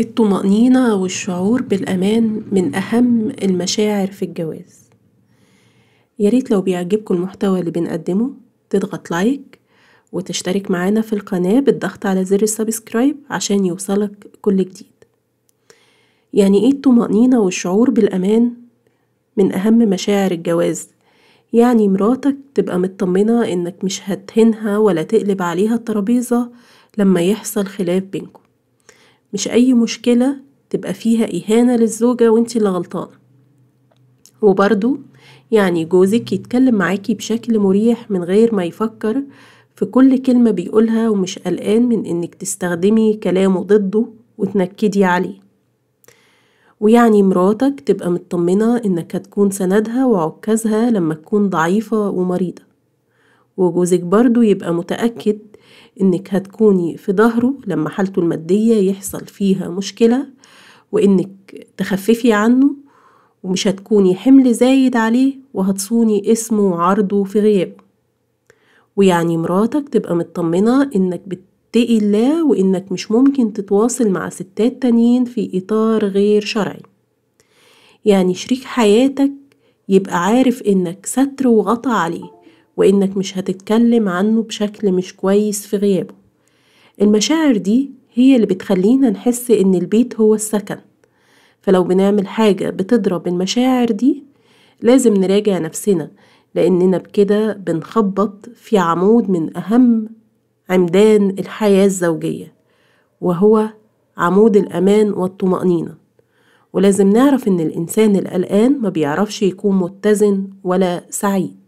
الطمأنينة والشعور بالأمان من أهم المشاعر في الجواز ياريت لو بيعجبكم المحتوى اللي بنقدمه تضغط لايك وتشترك معانا في القناة بالضغط على زر السبسكرايب عشان يوصلك كل جديد يعني ايه الطمأنينة والشعور بالأمان من أهم مشاعر الجواز يعني مراتك تبقى مطمنة انك مش هتهنها ولا تقلب عليها الترابيزة لما يحصل خلاف بينكم مش أي مشكلة تبقى فيها إهانة للزوجة وانت اللي غلطانة وبرضو يعني جوزك يتكلم معاكي بشكل مريح من غير ما يفكر في كل كلمة بيقولها ومش قلقان من انك تستخدمي كلامه ضده وتنكدي عليه ويعني مراتك تبقى مطمنة انك هتكون سندها وعكازها لما تكون ضعيفة ومريضة وجوزك برضو يبقى متأكد إنك هتكوني في ظهره لما حالته المادية يحصل فيها مشكلة وإنك تخففي عنه ومش هتكوني حمل زايد عليه وهتصوني اسمه وعرضه في غيابه ويعني مراتك تبقى مطمنة إنك بتتقي الله وإنك مش ممكن تتواصل مع ستات تانيين في إطار غير شرعي يعني شريك حياتك يبقى عارف إنك ستر وغطى عليه وإنك مش هتتكلم عنه بشكل مش كويس في غيابه المشاعر دي هي اللي بتخلينا نحس إن البيت هو السكن فلو بنعمل حاجة بتضرب المشاعر دي لازم نراجع نفسنا لأننا بكده بنخبط في عمود من أهم عمدان الحياة الزوجية وهو عمود الأمان والطمأنينة ولازم نعرف إن الإنسان القلقان ما بيعرفش يكون متزن ولا سعيد